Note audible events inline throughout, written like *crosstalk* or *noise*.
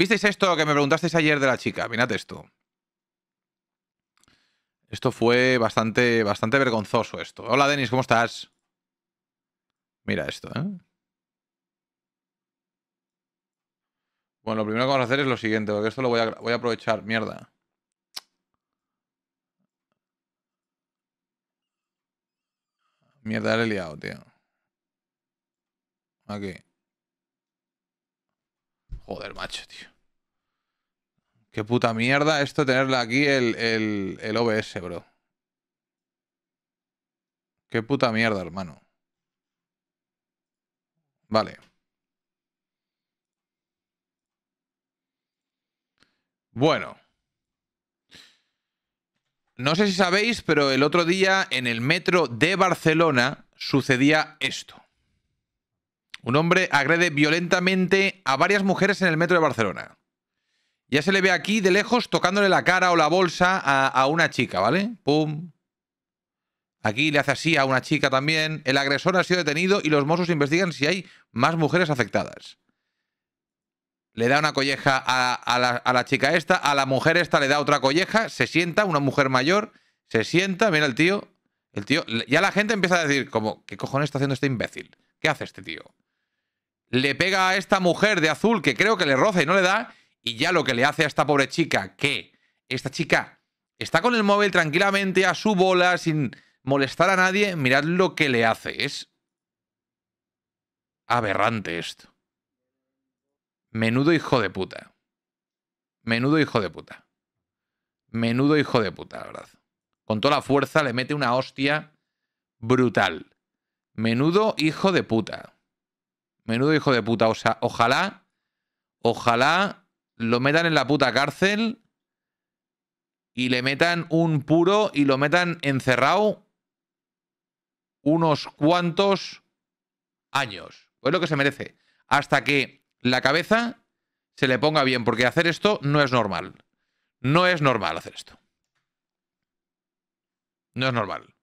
¿Visteis esto que me preguntasteis ayer de la chica? Mirad esto. Esto fue bastante, bastante vergonzoso esto. Hola Denis, ¿cómo estás? Mira esto, ¿eh? Bueno, lo primero que vamos a hacer es lo siguiente, porque esto lo voy a, voy a aprovechar. Mierda. Mierda, le he liado, tío. Aquí. Joder, macho, tío. Qué puta mierda esto tenerla aquí el, el, el OBS, bro. Qué puta mierda, hermano. Vale. Bueno. No sé si sabéis, pero el otro día en el metro de Barcelona sucedía esto. Un hombre agrede violentamente a varias mujeres en el metro de Barcelona. Ya se le ve aquí de lejos tocándole la cara o la bolsa a, una chica, ¿vale? Pum. Aquí le hace así a una chica también. El agresor ha sido detenido y los Mossos investigan si hay más mujeres afectadas. Le da una colleja a, la, a la chica esta, a la mujer esta le da otra colleja, se sienta, una mujer mayor, se sienta, mira el tío, el tío, ya la gente empieza a decir, como, ¿qué cojones está haciendo este imbécil? ¿Qué hace este tío? le pega a esta mujer de azul que creo que le roza y no le da, y ya lo que le hace a esta pobre chica, que esta chica está con el móvil tranquilamente a su bola, sin molestar a nadie, mirad lo que le hace. Es aberrante esto. Menudo hijo de puta. Menudo hijo de puta. Menudo hijo de puta, la verdad. Con toda la fuerza le mete una hostia brutal. Menudo hijo de puta. Menudo hijo de puta. O sea, ojalá, ojalá lo metan en la puta cárcel y le metan un puro y lo metan encerrado unos cuantos años. Pues lo que se merece. Hasta que la cabeza se le ponga bien, porque hacer esto no es normal. No es normal hacer esto. No es normal.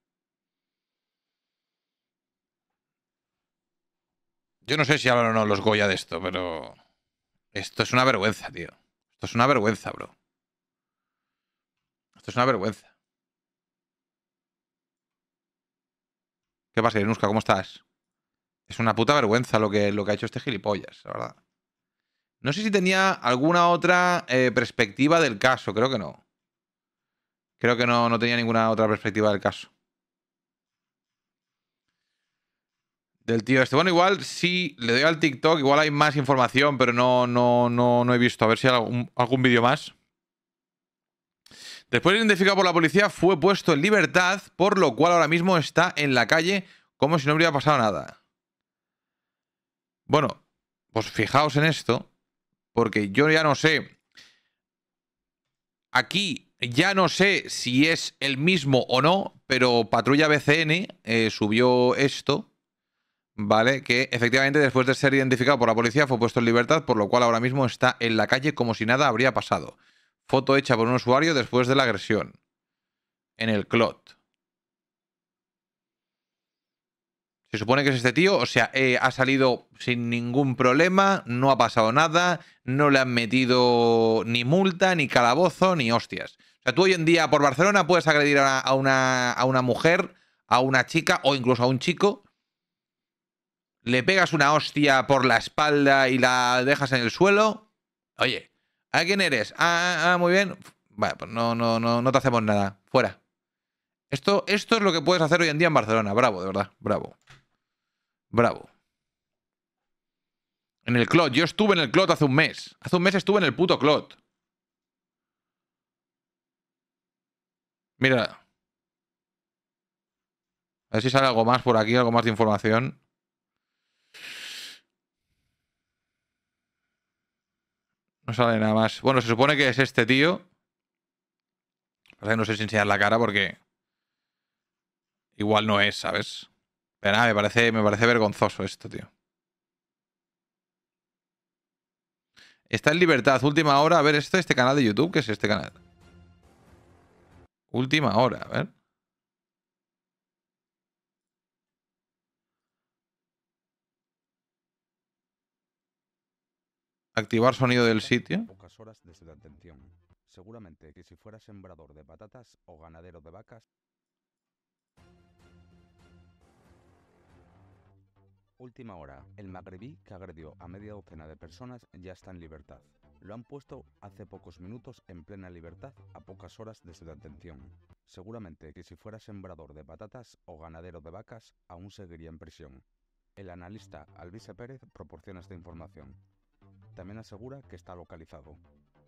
Yo no sé si hablan o no los Goya de esto, pero... Esto es una vergüenza, tío. Esto es una vergüenza, bro. Esto es una vergüenza. ¿Qué pasa, Irenuska? ¿Cómo estás? Es una puta vergüenza lo que, lo que ha hecho este gilipollas, la verdad. No sé si tenía alguna otra eh, perspectiva del caso, creo que no. Creo que no, no tenía ninguna otra perspectiva del caso. Del tío este. Bueno, igual sí, le doy al TikTok, igual hay más información, pero no, no, no, he visto. A ver si hay algún, vídeo más. Después de identificado por la policía, fue puesto en libertad, por lo cual ahora mismo está en la calle como si no hubiera pasado nada. Bueno, pues fijaos en esto, porque yo ya no sé. Aquí ya no sé si es el mismo o no, pero Patrulla BCN eh, subió esto ¿vale? Que efectivamente después de ser identificado por la policía fue puesto en libertad, por lo cual ahora mismo está en la calle como si nada habría pasado. Foto hecha por un usuario después de la agresión. En el clot. Se supone que es este tío, o sea, eh, ha salido sin ningún problema, no ha pasado nada, no le han metido ni multa, ni calabozo, ni hostias. O sea, tú hoy en día por Barcelona puedes agredir a una mujer, a una chica o incluso a un chico le pegas una hostia por la espalda y la dejas en el suelo. Oye, ¿a quién eres? Ah, ah, ah muy bien. Vale, pues no, no, no, no te hacemos nada. Fuera. Esto, esto es lo que puedes hacer hoy en día en Barcelona. Bravo, de verdad. Bravo. Bravo. En el Clot. Yo estuve en el Clot hace un mes. Hace un mes estuve en el puto Clot. Mira. A ver si sale algo más por aquí, algo más de información. No sale nada más. Bueno, se supone que es este tío. no sé si enseñar la cara porque. Igual no es, ¿sabes? Pero nada, me parece, me parece vergonzoso esto, tío. Está en libertad. Última hora. A ver, ¿esto este canal de YouTube? ¿Qué es este canal? Última hora, a ver. Activar sonido del sitio. Pocas horas atención. Seguramente que si fuera sembrador de patatas o ganadero de vacas. Última hora. El magrebí que agredió a media docena de personas ya está en libertad. Lo han puesto hace pocos minutos en plena libertad a pocas horas de su detención. Seguramente que si fuera sembrador de patatas o ganadero de vacas aún seguiría en prisión. El analista Alvise Pérez proporciona esta información. También asegura que está localizado.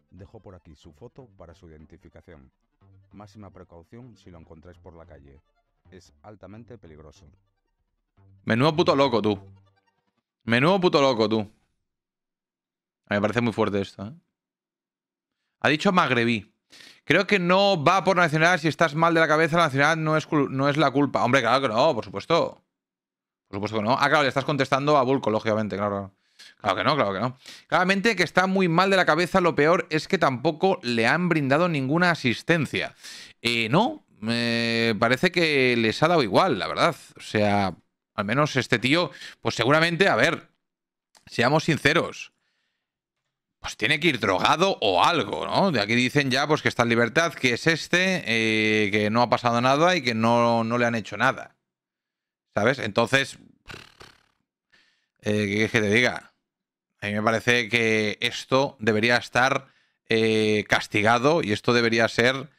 Dejo por aquí su foto para su identificación. Máxima precaución si lo encontráis por la calle. Es altamente peligroso. Menudo puto loco, tú. Menudo puto loco, tú. me parece muy fuerte esto, ¿eh? Ha dicho magrebí. Creo que no va por nacional Si estás mal de la cabeza, la Nacional no es, no es la culpa. Hombre, claro que no, por supuesto. Por supuesto que no. Ah, claro, le estás contestando a Bulco, lógicamente, claro. Claro que no, claro que no. Claramente que está muy mal de la cabeza, lo peor es que tampoco le han brindado ninguna asistencia. Eh, no, me parece que les ha dado igual, la verdad. O sea, al menos este tío, pues seguramente, a ver, seamos sinceros. Pues tiene que ir drogado o algo, ¿no? De aquí dicen ya pues que está en libertad, que es este, eh, que no ha pasado nada y que no, no le han hecho nada. ¿Sabes? Entonces, eh, ¿qué es que te diga? A mí me parece que esto debería estar eh, castigado y esto debería ser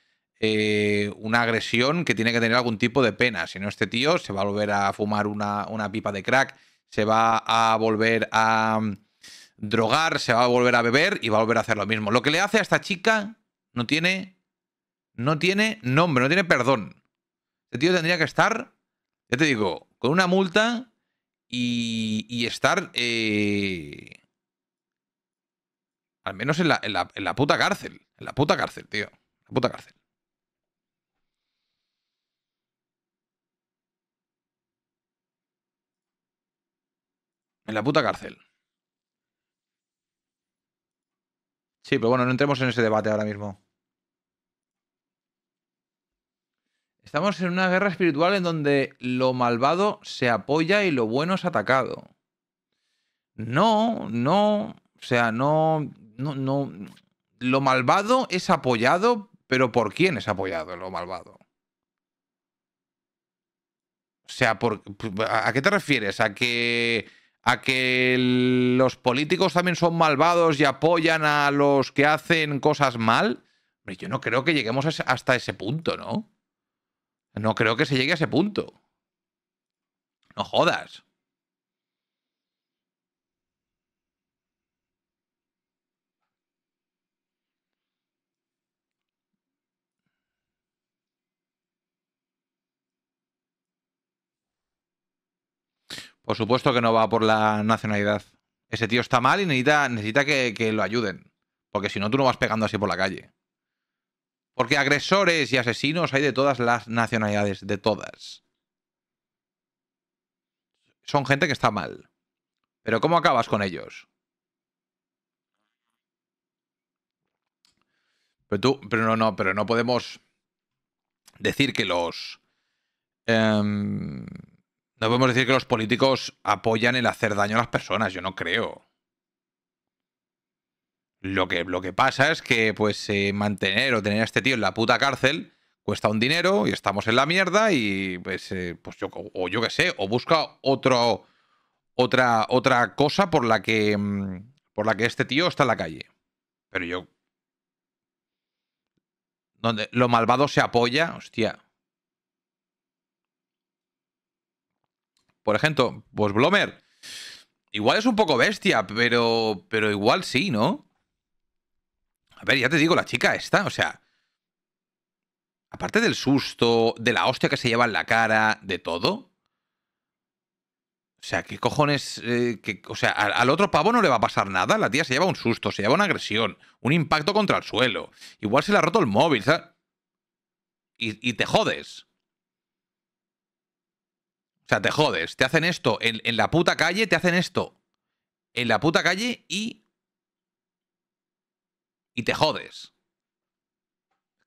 eh, una agresión que tiene que tener algún tipo de pena. Si no, este tío se va a volver a fumar una, pipa de crack, se va a volver a mm, drogar, se va a volver a beber y va a volver a hacer lo mismo. Lo que le hace a esta chica no tiene, no tiene nombre, no tiene perdón. Este tío tendría que estar, ya te digo, con una multa y, estar... Eh, al menos en la, en la, puta cárcel. En la puta cárcel, tío. La puta cárcel. En la puta cárcel. Sí, pero bueno, no entremos en ese debate ahora mismo. Estamos en una guerra espiritual en donde lo malvado se apoya y lo bueno es atacado. No, no. O sea, no no, no. Lo malvado es apoyado, pero ¿por quién es apoyado lo malvado? O sea, ¿a qué te refieres? ¿A que, ¿A que los políticos también son malvados y apoyan a los que hacen cosas mal? yo no creo que lleguemos hasta ese punto, ¿no? No creo que se llegue a ese punto. No jodas. Por supuesto que no va por la nacionalidad. Ese tío está mal y necesita, necesita que, lo ayuden. Porque si no, tú no vas pegando así por la calle. Porque agresores y asesinos hay de todas las nacionalidades, de todas. Son gente que está mal. Pero ¿cómo acabas con ellos? Pero tú, pero no, no, pero no podemos decir que los... Em, no podemos decir que los políticos apoyan el hacer daño a las personas, yo no creo. Lo que, lo que pasa es que, pues, eh, mantener o tener a este tío en la puta cárcel cuesta un dinero y estamos en la mierda y, pues, eh, pues yo, o yo qué sé, o busca otro, otra, otra cosa por la, que, mm, por la que este tío está en la calle. Pero yo... Donde lo malvado se apoya, hostia. por ejemplo, pues Blomer, igual es un poco bestia, pero, pero igual sí, ¿no? A ver, ya te digo, la chica está, o sea, aparte del susto, de la hostia que se lleva en la cara, de todo. O sea, ¿qué cojones? Eh, que, o sea, al, otro pavo no le va a pasar nada. La tía se lleva un susto, se lleva una agresión, un impacto contra el suelo. Igual se le ha roto el móvil, ¿sabes? Y, y te jodes. O sea, te jodes. Te hacen esto en, la puta calle, te hacen esto en la puta calle y... Y te jodes.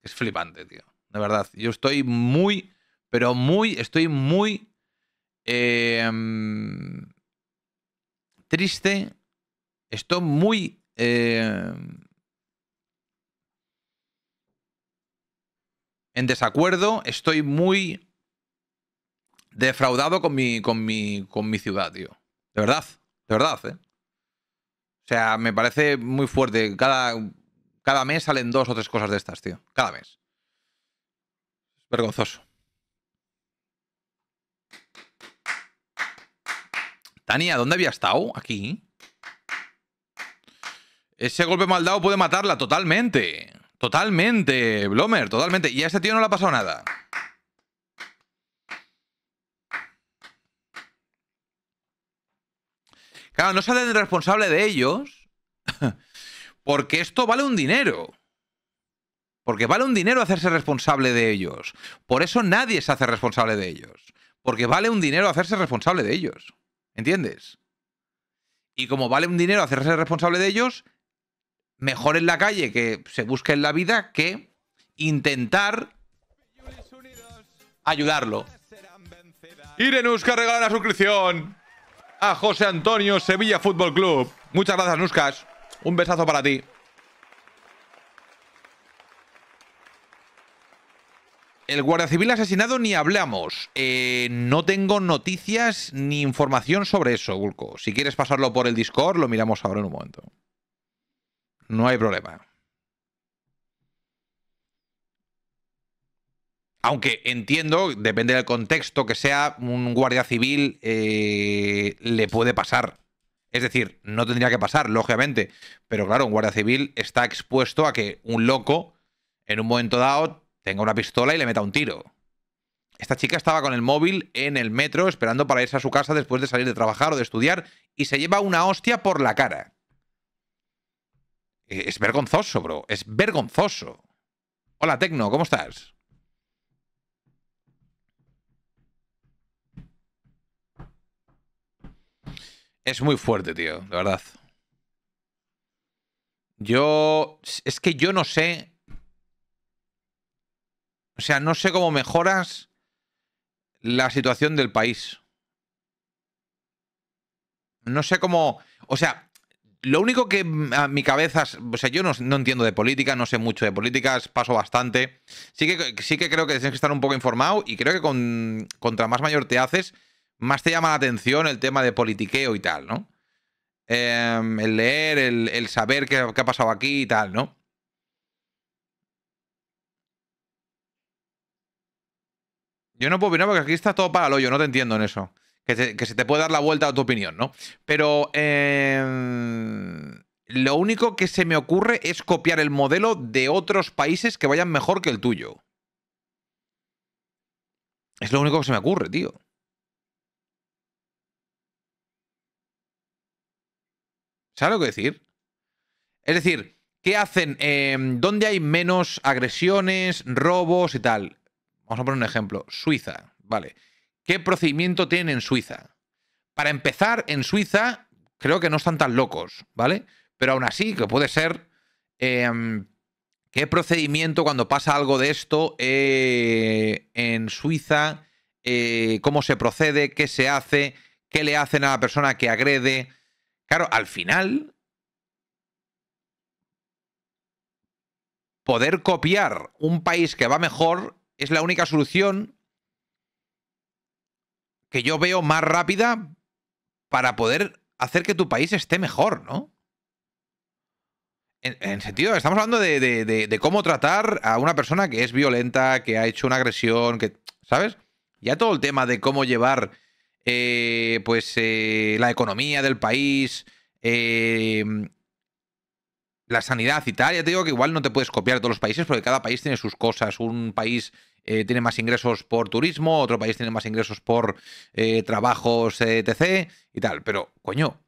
Es flipante, tío. De verdad. Yo estoy muy, pero muy, estoy muy... Em, triste. Estoy muy... Em, en desacuerdo. Estoy muy defraudado con mi, con mi, con mi ciudad, tío. De verdad, de verdad, ¿eh? O sea, me parece muy fuerte. Cada, cada mes salen dos o tres cosas de estas, tío. Cada mes. Es vergonzoso. Tania, ¿dónde había estado? Aquí. Ese golpe mal dado puede matarla totalmente. Totalmente, Blomer, totalmente. Y a este tío no le ha pasado nada. Claro, no se hacen responsable de ellos *laughs* porque esto vale un dinero. Porque vale un dinero hacerse responsable de ellos. Por eso nadie se hace responsable de ellos. Porque vale un dinero hacerse responsable de ellos. ¿Entiendes? Y como vale un dinero hacerse responsable de ellos, mejor en la calle que se busque en la vida que intentar ayudarlo. Irenus, que ha regalado una suscripción a José Antonio Sevilla Fútbol Club. Muchas gracias, Nuscas. Un besazo para ti. El guardia civil asesinado ni hablamos. Eh, no tengo noticias ni información sobre eso, Gulco. Si quieres pasarlo por el Discord, lo miramos ahora en un momento. No hay problema. Aunque entiendo, depende del contexto, que sea un guardia civil, eh, le puede pasar. Es decir, no tendría que pasar, lógicamente. Pero claro, un guardia civil está expuesto a que un loco, en un momento dado, tenga una pistola y le meta un tiro. Esta chica estaba con el móvil en el metro esperando para irse a su casa después de salir de trabajar o de estudiar y se lleva una hostia por la cara. Eh, es vergonzoso, bro. Es vergonzoso. Hola, Tecno, ¿cómo estás? Es muy fuerte, tío, la verdad. Yo... Es que yo no sé... O sea, no sé cómo mejoras la situación del país. No sé cómo... O sea, lo único que a mi cabeza... O sea, yo no, entiendo de política, no sé mucho de políticas, paso bastante. Sí que, sí que creo que tienes que estar un poco informado y creo que con, contra más mayor te haces, más te llama la atención el tema de politiqueo y tal, ¿no? Em, el leer, el, saber qué, ha pasado aquí y tal, ¿no? Yo no puedo opinar porque aquí está todo para el hoyo, no te entiendo en eso. Que, se te puede dar la vuelta a tu opinión, ¿no? Pero em, lo único que se me ocurre es copiar el modelo de otros países que vayan mejor que el tuyo. Es lo único que se me ocurre, tío. ¿Sabes lo que decir? Es decir, ¿qué hacen? Em, ¿Dónde hay menos agresiones, robos y tal? Vamos a poner un ejemplo. Suiza, ¿vale? ¿Qué procedimiento tienen en Suiza? Para empezar, en Suiza creo que no están tan locos, ¿vale? Pero aún así, que puede ser... Em, ¿Qué procedimiento cuando pasa algo de esto eh, en Suiza? Eh, ¿Cómo se procede? ¿Qué se hace? ¿Qué le hacen a la persona que agrede? Claro, al final, poder copiar un país que va mejor es la única solución que yo veo más rápida para poder hacer que tu país esté mejor, ¿no? En, sentido, estamos hablando de, de, cómo tratar a una persona que es violenta, que ha hecho una agresión, que, ¿sabes? Ya todo el tema de cómo llevar eh, pues eh, la economía del país, eh, la sanidad y tal. Ya te digo que igual no te puedes copiar todos los países porque cada país tiene sus cosas. Un país tiene más ingresos por turismo, otro país tiene más ingresos por trabajos, etc. y tal. Pero, coño,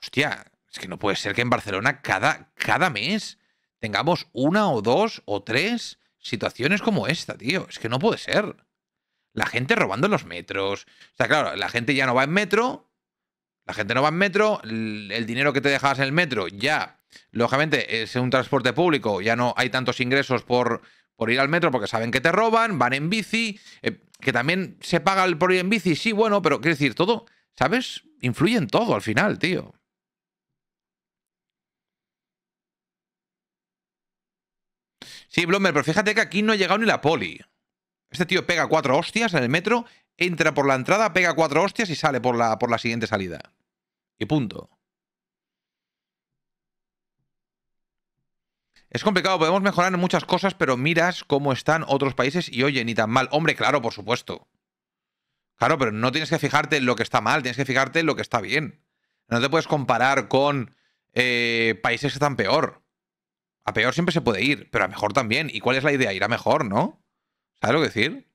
hostia, es que no puede ser que en Barcelona cada, cada mes tengamos una o dos o tres situaciones como esta, tío. Es que no puede ser. La gente robando los metros. O sea, claro, la gente ya no va en metro. La gente no va en metro. El dinero que te dejabas en el metro ya, lógicamente, es un transporte público. Ya no hay tantos ingresos por, por ir al metro porque saben que te roban, van en bici. Eh, que también se paga el por ir en bici, sí, bueno, pero quiero decir, todo, ¿sabes? Influye en todo al final, tío. Sí, Blomer, pero fíjate que aquí no ha llegado ni la poli. Este tío pega cuatro hostias en el metro, entra por la entrada, pega cuatro hostias y sale por la, por la siguiente salida. Y punto. Es complicado, podemos mejorar en muchas cosas, pero miras cómo están otros países y oye, ni tan mal. Hombre, claro, por supuesto. Claro, pero no tienes que fijarte en lo que está mal, tienes que fijarte en lo que está bien. No te puedes comparar con eh, países que están peor. A peor siempre se puede ir, pero a mejor también. ¿Y cuál es la idea? Ir a mejor, ¿no? ¿Sabes lo que decir?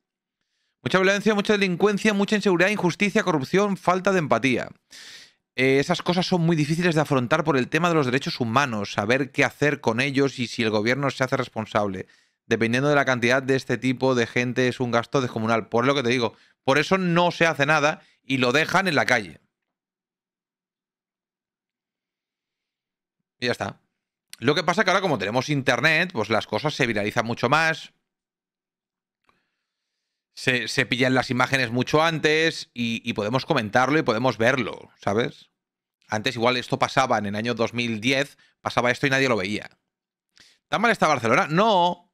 Mucha violencia, mucha delincuencia, mucha inseguridad, injusticia, corrupción, falta de empatía. Eh, esas cosas son muy difíciles de afrontar por el tema de los derechos humanos, saber qué hacer con ellos y si el gobierno se hace responsable. Dependiendo de la cantidad de este tipo de gente es un gasto descomunal. Por lo que te digo, por eso no se hace nada y lo dejan en la calle. Y ya está. Lo que pasa que ahora como tenemos internet, pues las cosas se viralizan mucho más se, pillan las imágenes mucho antes y, podemos comentarlo y podemos verlo, ¿sabes? Antes igual esto pasaba en el año 2010, pasaba esto y nadie lo veía. ¿Tan mal está Barcelona? No.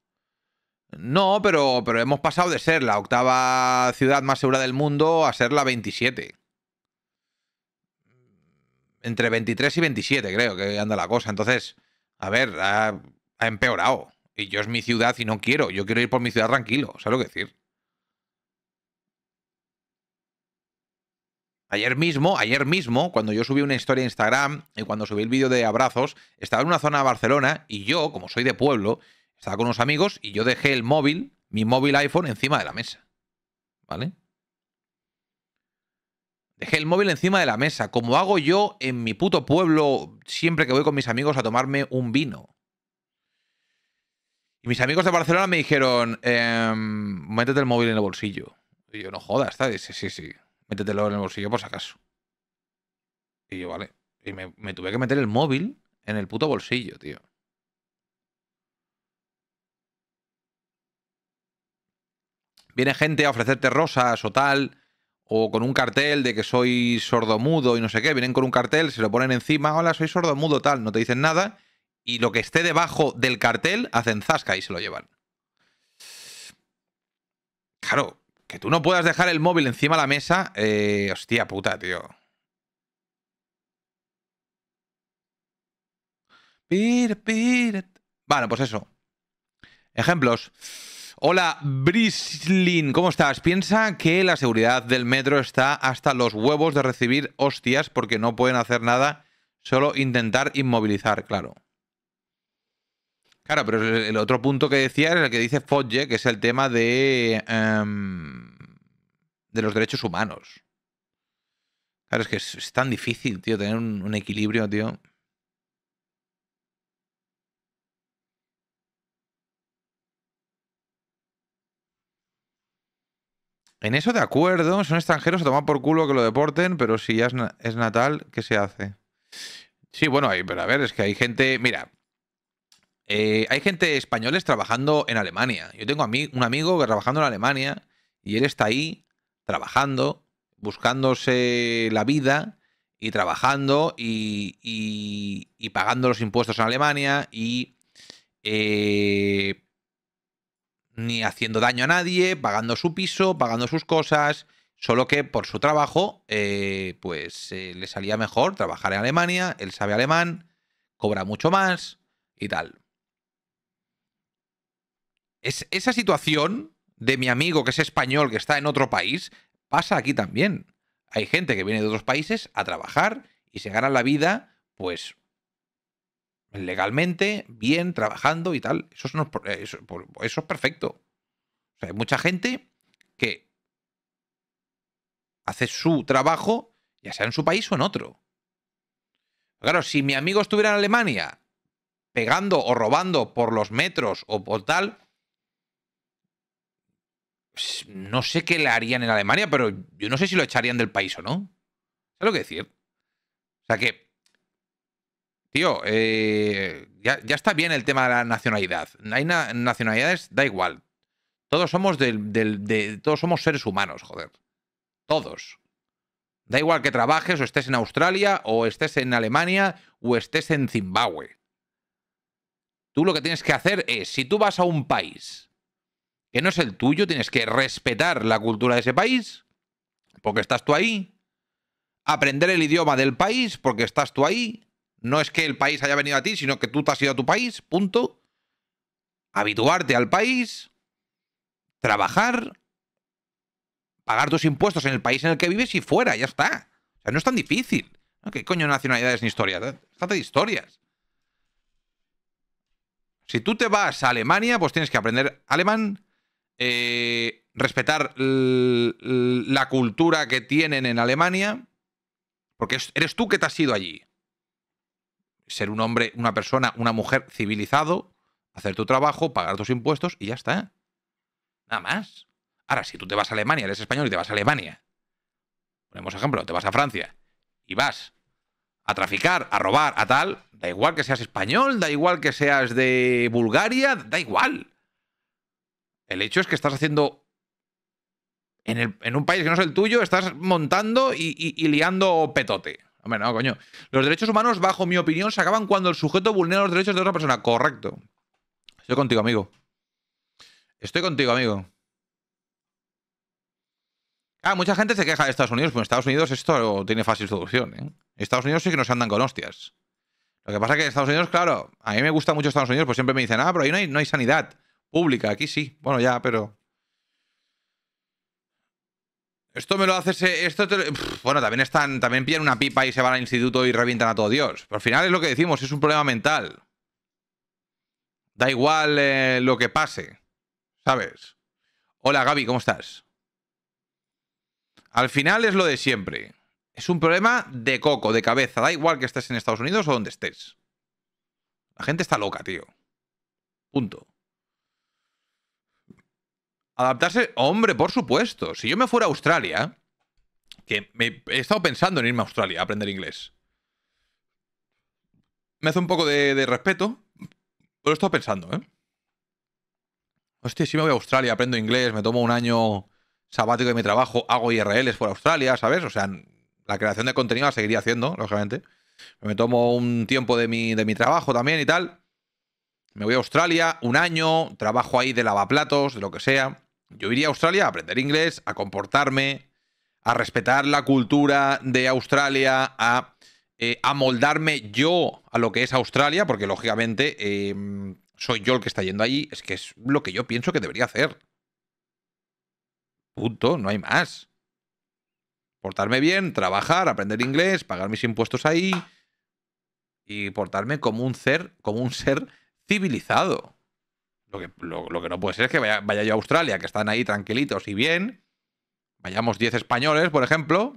No, pero, pero hemos pasado de ser la octava ciudad más segura del mundo a ser la 27 entre 23 y 27, creo que anda la cosa. Entonces, a ver, ha, ha, empeorado. Y yo es mi ciudad y no quiero. Yo quiero ir por mi ciudad tranquilo, ¿sabes lo que decir? Ayer mismo, ayer mismo, cuando yo subí una historia a Instagram y cuando subí el vídeo de abrazos, estaba en una zona de Barcelona y yo, como soy de pueblo, estaba con unos amigos y yo dejé el móvil, mi móvil iPhone, encima de la mesa. ¿Vale? Dejé el móvil encima de la mesa, como hago yo en mi puto pueblo siempre que voy con mis amigos a tomarme un vino. Y mis amigos de Barcelona me dijeron, em, métete el móvil en el bolsillo. Y yo, no jodas, está Sí, sí, sí métetelo en el bolsillo por si acaso. Y yo, vale. Y me, tuve que meter el móvil en el puto bolsillo, tío. Viene gente a ofrecerte rosas o tal, o con un cartel de que soy sordomudo y no sé qué. Vienen con un cartel, se lo ponen encima, hola, soy sordomudo, tal, no te dicen nada. Y lo que esté debajo del cartel hacen zasca y se lo llevan. Claro, que tú no puedas dejar el móvil encima de la mesa. Eh, hostia puta, tío. Bueno, pues eso. Ejemplos. Hola, Brislin, ¿cómo estás? Piensa que la seguridad del metro está hasta los huevos de recibir hostias porque no pueden hacer nada, solo intentar inmovilizar, claro. Claro, pero el otro punto que decía era el que dice Fogge, que es el tema de, em, de los derechos humanos. Claro, es que es, tan difícil, tío, tener un, equilibrio, tío. En eso de acuerdo, son extranjeros se toman por culo que lo deporten, pero si ya es, natal, ¿qué se hace? Sí, bueno, pero a ver, es que hay gente. Mira, eh, hay gente españoles trabajando en Alemania. Yo tengo un amigo que trabajando en Alemania y él está ahí trabajando, buscándose la vida y trabajando y, pagando los impuestos en Alemania y eh, ni haciendo daño a nadie, pagando su piso, pagando sus cosas, solo que por su trabajo eh, pues le salía mejor trabajar en Alemania, él sabe alemán, cobra mucho más y tal esa situación de mi amigo que es español, que está en otro país, pasa aquí también. Hay gente que viene de otros países a trabajar y se gana la vida, pues, legalmente, bien, trabajando y tal. Eso, es, eh, es perfecto. hay mucha gente que hace su trabajo, ya sea en su país o en otro. Claro, si mi amigo estuviera en Alemania pegando o robando por los metros o por tal, pues, no sé qué le harían en Alemania, pero yo no sé si lo echarían del país o no. ¿Sabes lo que decir? O sea que, tío, eh, ya, está bien el tema de la nacionalidad. Hay nacionalidades, da igual. Todos somos, del, de, todos somos seres humanos, joder. Todos. Da igual que trabajes o estés en Australia o estés en Alemania o estés en Zimbabue. Tú lo que tienes que hacer es, si tú vas a un país que no es el tuyo, tienes que respetar la cultura de ese país, porque estás tú ahí, aprender el idioma del país, porque estás tú ahí, no es que el país haya venido a ti, sino que tú te has ido a tu país, punto, habituarte al país, trabajar, pagar tus impuestos en el país en el que vives y fuera, ya está. O sea, no es tan difícil. ¿Qué coño nacionalidades ni historias? Estate de historias. Si tú te vas a Alemania, pues tienes que aprender alemán, eh, respetar la cultura que tienen en Alemania, porque eres tú que te has ido allí. Ser un hombre, una persona, una mujer civilizado, hacer tu trabajo, pagar tus impuestos y ya está. Nada más. Ahora, si tú te vas a Alemania, eres español y te vas a Alemania, ponemos ejemplo, te vas a Francia y vas a traficar, a robar, a tal, da igual que seas español, da igual que seas de Bulgaria, da igual. El hecho es que estás haciendo... En, un país que no es el tuyo, estás montando y, liando petote. Hombre, no, coño. Los derechos humanos, bajo mi opinión, se acaban cuando el sujeto vulnera los derechos de otra persona. Correcto. Estoy contigo, amigo. Estoy contigo, amigo. Ah, mucha gente se queja de Estados Unidos, Pues en Estados Unidos esto tiene fácil solución. ¿eh? Estados Unidos sí que no se andan con hostias. Lo que pasa es que Estados Unidos, claro, a mí me gusta mucho Estados Unidos, pues siempre me dicen, ah, pero ahí no hay sanidad pública. Aquí sí. Bueno, ya, pero. Esto me lo haces. Eh, esto te... bueno, también están. También pillan una pipa y se van al instituto y revientan a todo Dios. Pero al final es lo que decimos, es un problema mental. Da igual eh, lo que pase. ¿Sabes? Hola Gaby, ¿cómo estás? Al final es lo de siempre. Es un problema de coco, de cabeza. Da igual que estés en Estados Unidos o donde estés. La gente está loca, tío. Punto. Adaptarse, hombre, por supuesto. Si yo me fuera a Australia, que he estado pensando en irme a Australia a aprender inglés. Me hace un poco de, respeto, pero he estado pensando, ¿eh? Hostia, si me voy a Australia, aprendo inglés, me tomo un año sabático de mi trabajo, hago IRLs por Australia, ¿sabes? O sea, la creación de contenido la seguiría haciendo, lógicamente. Me tomo un tiempo de mi, de mi trabajo también y tal. Me voy a Australia, un año, trabajo ahí de lavaplatos, de lo que sea. Yo iría a Australia a aprender inglés, a comportarme, a respetar la cultura de Australia, a eh, amoldarme yo a lo que es Australia, porque lógicamente em, soy yo el que está yendo allí. Es que es lo que yo pienso que debería hacer. Punto, no hay más. Portarme bien, trabajar, aprender inglés, pagar mis impuestos ahí y portarme como un ser, como un ser civilizado. Lo que, no puede ser es que vaya, yo a Australia, que están ahí tranquilitos y bien, vayamos 10 españoles, por ejemplo,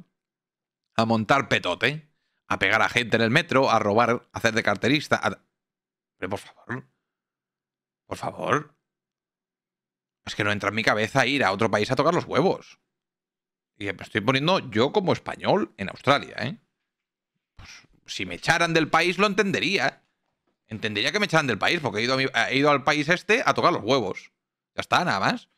a montar petote, a pegar a gente en el metro, a robar, a hacer de carterista. Pero por favor, por favor. Es que no entra en mi cabeza ir a otro país a tocar los huevos. Y me estoy poniendo yo como español en Australia, ¿eh? Pues, si me echaran del país lo entendería. Entendería que me echaran del país, porque eh, he ido, al país este a tocar los huevos. Ya está, nada más.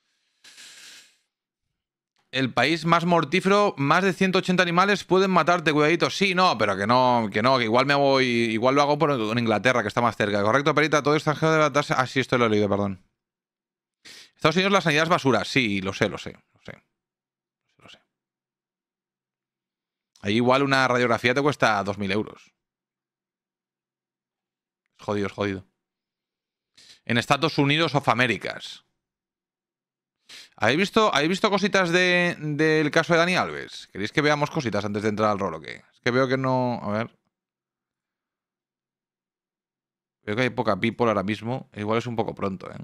El país más mortífero, más de 180 animales pueden matarte, cuidadito. Sí, no, pero que no, que no, igual me voy, igual lo hago por en Inglaterra, que está más cerca. Correcto, Perita, todo extranjero de la Ah, sí, esto lo he perdón. Estados Unidos la sanidad es basura, sí, lo sé, lo sé, lo sé. Lo sé. Ahí igual una radiografía te cuesta 2.000 euros. Jodido, es jodido. En Estados Unidos of Américas. ¿Habéis visto, visto cositas del caso de Dani Alves? ¿Queréis que veamos cositas antes de entrar al rol o Es que veo que no... A ver. Veo que hay poca people ahora mismo. Igual es un poco pronto, ¿eh?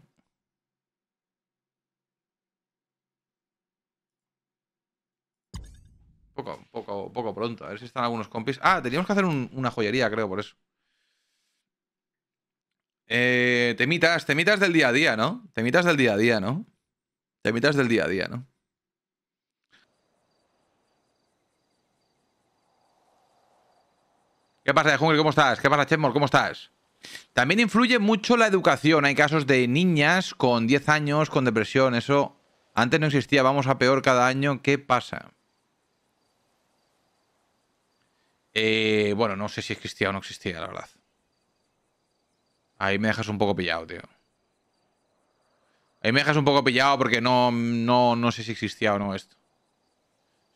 Poco, poco, poco pronto. A ver si están algunos compis. Ah, teníamos que hacer una joyería, creo, por eso. Eh, temitas, temitas del día a día, ¿no? Temitas del día a día, ¿no? Temitas del día a día, ¿no? ¿Qué pasa, Jungle? ¿Cómo estás? ¿Qué pasa, Chemor? ¿Cómo estás? También influye mucho la educación. Hay casos de niñas con 10 años con depresión. Eso antes no existía. Vamos a peor cada año. ¿Qué pasa? Eh, bueno, no sé si existía o no existía, la verdad. Ahí me dejas un poco pillado, tío. Ahí me dejas un poco pillado porque no, no, sé si existía o no esto.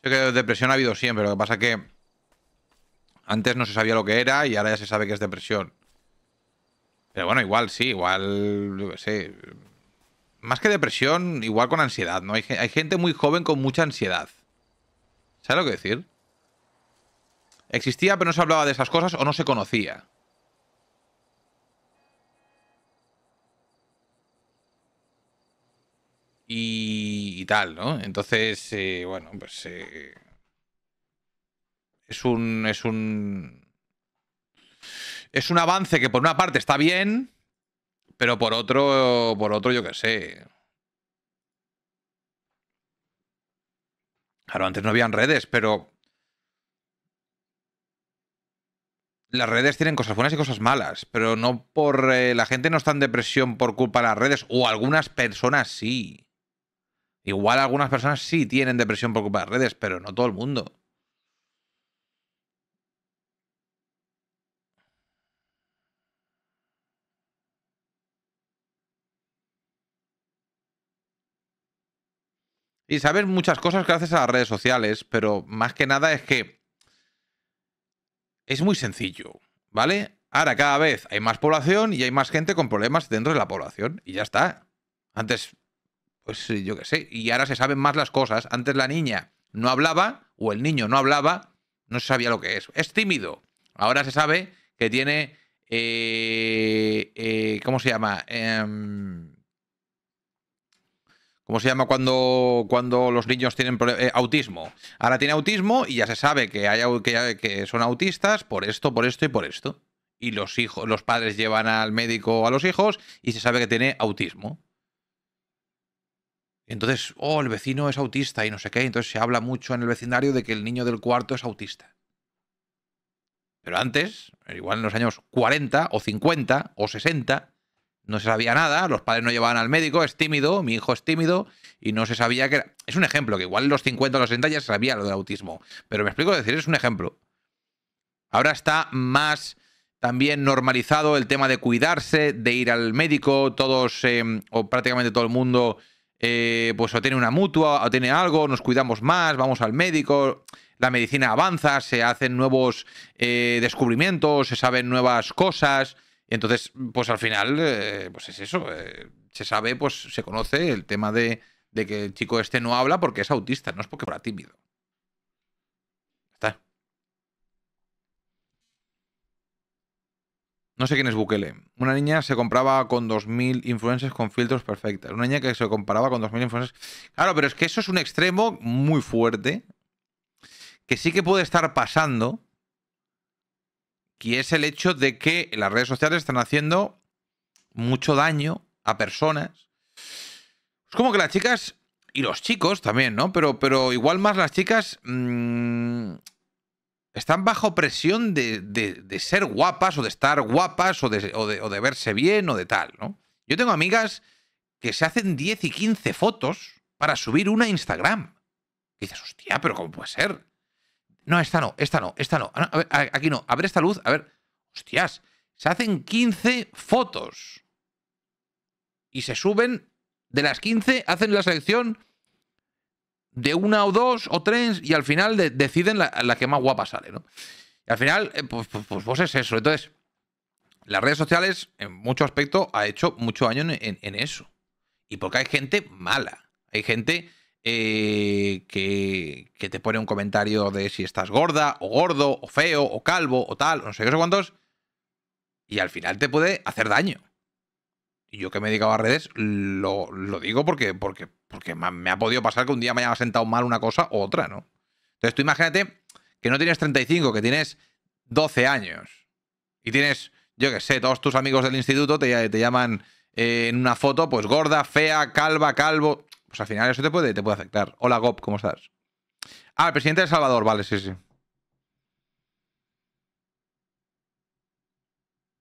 creo que depresión ha habido siempre, lo que pasa que antes no se sabía lo que era y ahora ya se sabe que es depresión. Pero bueno, igual sí, igual, Más que depresión, igual con ansiedad, ¿no? Hay, hay gente muy joven con mucha ansiedad. ¿Sabes lo que decir? Existía, pero no se hablaba de esas cosas o no se conocía. y, tal, ¿no? Entonces, eh, bueno, pues eh, es un es un es un avance que por una parte está bien, pero por otro por otro yo qué sé. Claro, antes no habían redes, pero las redes tienen cosas buenas y cosas malas, pero no por eh, la gente no está en depresión por culpa de las redes o algunas personas sí. Igual algunas personas sí tienen depresión por culpa de redes, pero no todo el mundo. Y sabes muchas cosas gracias a las redes sociales, pero más que nada es que es muy sencillo, ¿vale? Ahora cada vez hay más población y hay más gente con problemas dentro de la población y ya está. Antes pues yo qué sé, y ahora se saben más las cosas. Antes la niña no hablaba, o el niño no hablaba, no se sabía lo que es. Es tímido. Ahora se sabe que tiene, eh, eh, ¿cómo se llama? Em, ¿Cómo se llama cuando, cuando los niños tienen eh, autismo? Ahora tiene autismo y ya se sabe que, hay, que, que, son autistas por esto, por esto y por esto. Y los, hijos, los padres llevan al médico a los hijos y se sabe que tiene autismo. Entonces, oh, el vecino es autista y no sé qué. Entonces se habla mucho en el vecindario de que el niño del cuarto es autista. Pero antes, igual en los años 40 o 50 o 60, no se sabía nada, los padres no llevaban al médico, es tímido, mi hijo es tímido, y no se sabía que era... Es un ejemplo, que igual en los 50 o los 60 ya se sabía lo del autismo. Pero me explico, decir, es un ejemplo. Ahora está más también normalizado el tema de cuidarse, de ir al médico, todos em, o prácticamente todo el mundo eh, pues o tiene una mutua, o tiene algo, nos cuidamos más, vamos al médico, la medicina avanza, se hacen nuevos eh, descubrimientos, se saben nuevas cosas. Y entonces, pues al final, eh, pues es eso. se sabe, pues se conoce el tema de, de que el chico este no habla porque es autista, no es porque fuera tímido. No sé quién es Bukele. Una niña se compraba con 2.000 influencers con filtros perfectos. Una niña que se comparaba con 2.000 influencers. Claro, pero es que eso es un extremo muy fuerte que sí que puede estar pasando. y es el hecho de que las redes sociales están haciendo mucho daño a personas. Es como que las chicas y los chicos también, ¿no? Pero, pero igual más las chicas mm, están bajo presión de, ser guapas o de estar guapas o de, verse bien o de tal, ¿no? Yo tengo amigas que se hacen 10 y 15 fotos para subir una a Instagram. Y dices, hostia, pero ¿cómo puede ser? No, esta no, esta no, esta no. Ah, aquí no, abre esta luz, a ver. Hostias, se hacen 15 fotos. Y se suben, de las 15 hacen la selección de una o dos o tres y al final deciden la, que más guapa sale, ¿no? Y al final, eh, pues, pues, pues, pues, es eso. Entonces, las redes sociales, en mucho aspecto, ha hecho mucho daño en, eso. Y porque hay gente mala. Hay gente eh, que, te pone un comentario de si estás gorda, o gordo, o feo, o calvo, o tal, o no sé qué, sé cuántos. Y al final te puede hacer daño y yo que me he dedicado a redes, lo, lo digo porque, porque, porque me ha podido pasar que un día me haya sentado mal una cosa u otra, ¿no? Entonces tú imagínate que no tienes 35, que tienes 12 años y tienes, yo que sé, todos tus amigos del instituto te, te llaman eh, en una foto, pues gorda, fea, calva, calvo. Pues al final eso te puede, te puede afectar. Hola, Gop, ¿cómo estás? Ah, el presidente de El Salvador, vale, sí, sí.